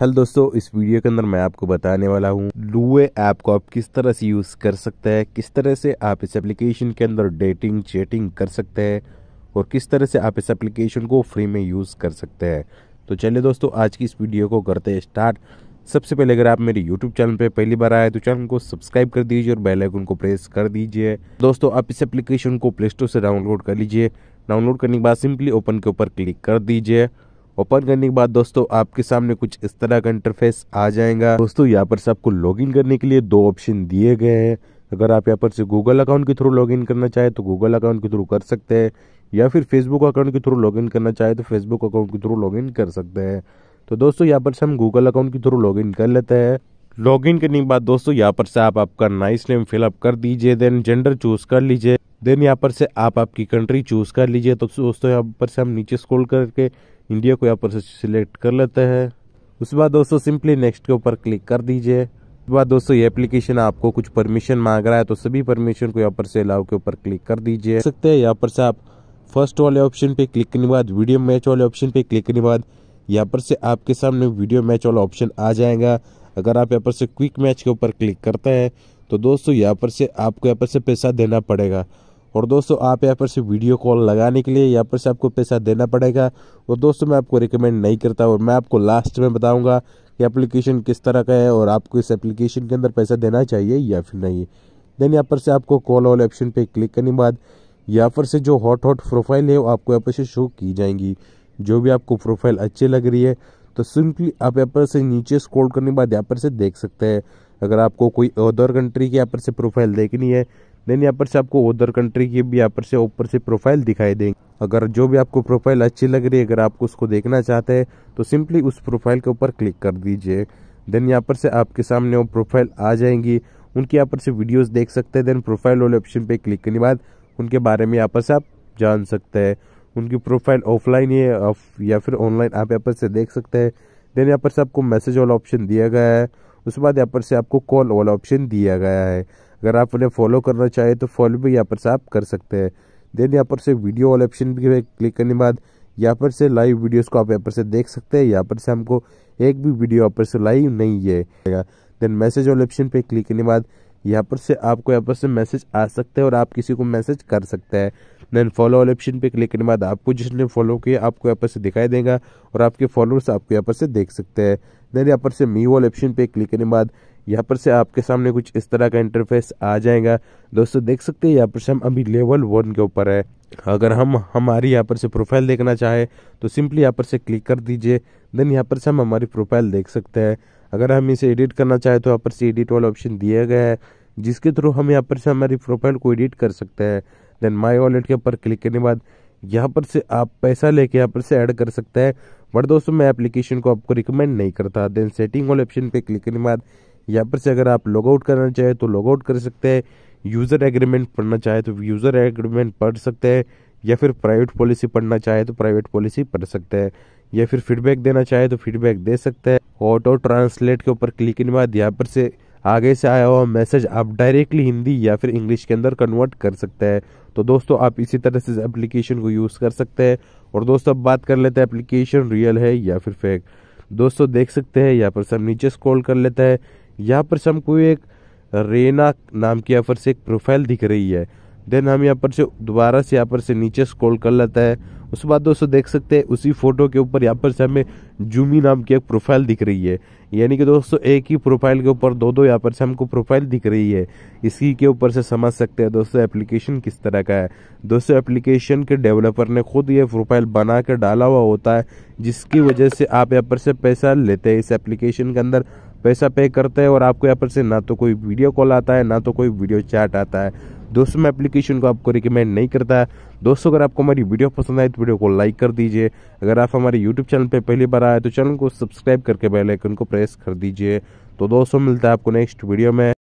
hello दोस्तों इस video के अंदर मैं आपको बताने वाला हूँ लुए ऐप को आप किस तरह से यूज़ कर सकते हैं किस तरह से आप इस एप्लीकेशन के अंदर डेटिंग चैटिंग कर सकते हैं और किस तरह से आप इस एप्लीकेशन को फ्री में यूज़ कर सकते हैं तो चलिए दोस्तों आज की इस वीडियो को करते हैं स्टार्ट सबसे पहले अगर आप मेरे YouTube चैनल पर पहली बार आए तो चैनल को सब्सक्राइब कर दीजिए और बेल आइकन को प्रेस कर दीजिए दोस्तों आप इस एप्लीकेशन को प्ले स्टोर से डाउनलोड कर लीजिए डाउनलोड करने के बाद सिंपली ओपन के ऊपर क्लिक कर दीजिए ओपन करने के बाद दोस्तों आपके सामने कुछ इस तरह का इंटरफेस आ जाएगा दोस्तों यहाँ पर सबको लॉग लॉगिन करने के लिए दो ऑप्शन दिए गए हैं अगर आप यहाँ पर से गूगल अकाउंट के थ्रू लॉगिन करना चाहे तो गूगल अकाउंट के थ्रू कर सकते हैं या फिर फेसबुक अकाउंट के थ्रू लॉगिन करना चाहें तो फेसबुक अकाउंट के थ्रू लॉगिन कर सकते हैं तो दोस्तों यहाँ पर से हम गूगल अकाउंट के थ्रू लॉगिन कर लेते हैं लॉगिन करने के बाद दोस्तों यहाँ पर से आप आपका नाइस नेम फिलअप कर दीजिए देन जेंडर चूज कर लीजिए देन यहाँ पर से आप आपकी कंट्री चूज कर लीजिए तो दोस्तों यहाँ पर से हम नीचे स्क्रॉल करके इंडिया को यहाँ पर सिलेक्ट कर लेते हैं उसके बाद दोस्तों सिंपली नेक्स्ट के ऊपर क्लिक कर दीजिए उसके बाद दोस्तों ये एप्लीकेशन आपको कुछ परमिशन मांग रहा है तो सभी परमिशन को यहाँ पर से अलाउ के ऊपर क्लिक कर दीजिए सकते हैं यहाँ पर से आप फर्स्ट वाले ऑप्शन पे क्लिक करने के बाद वीडियो मैच वाले ऑप्शन पे क्लिक करने के बाद यहाँ पर से आपके सामने वीडियो मैच वाला ऑप्शन आ जाएगा अगर आप यहाँ पर से क्विक मैच के ऊपर क्लिक करते हैं तो दोस्तों यहाँ पर से आपको यहाँ पर से पैसा देना पड़ेगा और दोस्तों आप यहाँ पर से वीडियो कॉल लगाने के लिए यहाँ पर से आपको पैसा देना पड़ेगा और दोस्तों मैं आपको रिकमेंड नहीं करता और मैं आपको लास्ट में बताऊँगा कि एप्लीकेशन किस तरह का है और आपको इस एप्लीकेशन के अंदर पैसा देना चाहिए या फिर नहीं देन यहाँ पर से आपको कॉल ऑल ऑप्शन पर क्लिक करने बाद यहाँ पर से जो हॉट हॉट प्रोफाइल है वो आपको यहाँ पर से शो की जाएंगी जो भी आपको प्रोफाइल अच्छी लग रही है तो सिंपली आप यहाँ पर से नीचे स्क्रॉल करने बाद यहाँ पर से देख सकते हैं अगर आपको कोई अदर कंट्री की यहाँ पर से प्रोफाइल देखनी है देन यहाँ पर से आपको अदर कंट्री की भी यहाँ पर से ऊपर से प्रोफाइल दिखाई देंगे अगर जो भी आपको प्रोफाइल अच्छी लग रही है अगर आपको उसको देखना चाहते हैं तो सिंपली उस प्रोफाइल के ऊपर क्लिक कर दीजिए देन यहाँ पर से आपके सामने वो प्रोफाइल आ जाएंगी उनकी यहाँ पर से वीडियोस देख सकते हैं देन प्रोफाइल वाले ऑप्शन पे क्लिक करने बाद उनके बारे में यहाँ पर से आप जान सकते हैं उनकी प्रोफाइल ऑफलाइन आफ, या फिर ऑनलाइन आप यहाँ पर से देख सकते हैं देन यहाँ पर से आपको मैसेज वाला ऑप्शन दिया गया है उसके बाद यहाँ पर से आपको कॉल वाला ऑप्शन दिया गया है अगर आप उन्हें फॉलो करना चाहें तो फॉलो भी यहाँ पर से आप कर सकते हैं देन यहाँ पर से वीडियो वाले ऑप्शन भी क्लिक करने के बाद यहाँ पर से लाइव वीडियोस को आप यहाँ पर से देख सकते हैं यहाँ पर से हमको एक भी वीडियो यहाँ पर से लाइव नहीं है देन मैसेज वाले ऑप्शन पर क्लिक करने के बाद यहाँ पर से आपको यहाँ पर से मैसेज आ सकते हैं और आप किसी को मैसेज कर सकते हैं देन फॉलो वाले ऑप्शन पर क्लिक करने के बाद आपको जिसने फॉलो किया आपको यहाँ पर से दिखाई देगा और आपके फॉलोअर्स आपको यहाँ पर से देख सकते हैं देन यहाँ पर से मी वाले ऑप्शन पर क्लिक करने के बाद यहाँ पर से आपके सामने कुछ इस तरह का इंटरफेस आ जाएगा दोस्तों देख सकते हैं यहाँ पर से हम अभी लेवल वन के ऊपर है अगर हम हमारी यहाँ पर से प्रोफाइल देखना चाहें तो सिंपली यहाँ पर से क्लिक कर दीजिए देन यहाँ पर से हम हमारी प्रोफाइल देख सकते हैं अगर हम इसे एडिट करना चाहें तो यहाँ पर से एडिट वाला ऑप्शन दिया गया है जिसके थ्रू हम यहाँ पर से हमारी प्रोफाइल को एडिट कर सकते हैं देन माई वॉलेट के ऊपर क्लिक करने के बाद यहाँ पर से आप पैसा लेके यहाँ पर से ऐड कर सकते हैं बट दोस्तों मैं एप्लीकेशन को आपको रिकमेंड नहीं करता देन सेटिंग वाले ऑप्शन पे क्लिक करने के बाद यहाँ पर से अगर आप लॉग आउट करना चाहें तो लॉग आउट कर सकते हैं यूज़र एग्रीमेंट पढ़ना चाहे तो यूज़र एग्रीमेंट पढ़ सकते हैं या फिर प्राइवेट पॉलिसी पढ़ना चाहे तो प्राइवेट पॉलिसी पढ़ सकते हैं या फिर फीडबैक देना चाहे तो फीडबैक दे सकते हैं ऑटो ट्रांसलेट के ऊपर क्लिक के बाद यहाँ पर से आगे से आया हुआ मैसेज आप डायरेक्टली हिंदी या फिर इंग्लिश के अंदर कन्वर्ट कर सकते हैं तो दोस्तों आप इसी तरह से एप्लीकेशन को यूज़ कर सकते हैं और दोस्तों अब बात कर लेते हैं एप्लीकेशन रियल है या फिर फेक दोस्तों देख सकते हैं यहाँ पर सब नीचे स्क्रॉल कर लेते हैं यहाँ पर से हमको एक रेना नाम की यहाँ पर से एक प्रोफाइल दिख रही है देन हम यहाँ पर से दोबारा से यहाँ पर से नीचे स्क्रॉल कर लेता है उसके बाद दोस्तों देख सकते हैं उसी फोटो के ऊपर यहाँ पर से हमें जूमी नाम की एक प्रोफाइल दिख रही है यानी कि दोस्तों एक ही प्रोफाइल के ऊपर दो दो यहाँ पर से हमको प्रोफाइल दिख रही है इसी के ऊपर से समझ सकते हैं दोस्तों एप्लीकेशन किस तरह का है दोस्तों एप्लीकेशन के डेवलपर ने खुद ये प्रोफाइल बना कर डाला हुआ होता है जिसकी वजह से आप यहाँ पर से पैसा लेते हैं इस एप्लीकेशन के अंदर पैसा पे करते हैं और आपको यहाँ पर से ना तो कोई वीडियो कॉल आता है ना तो कोई वीडियो चैट आता है दोस्तों मैं एप्लीकेशन को आपको रिकमेंड नहीं करता है दोस्तों अगर आपको हमारी वीडियो पसंद आए तो वीडियो को लाइक कर दीजिए अगर आप हमारे यूट्यूब चैनल पर पहली बार आए तो चैनल को सब्सक्राइब करके बेलाइकन को प्रेस कर दीजिए तो दोस्तों मिलता है आपको नेक्स्ट वीडियो में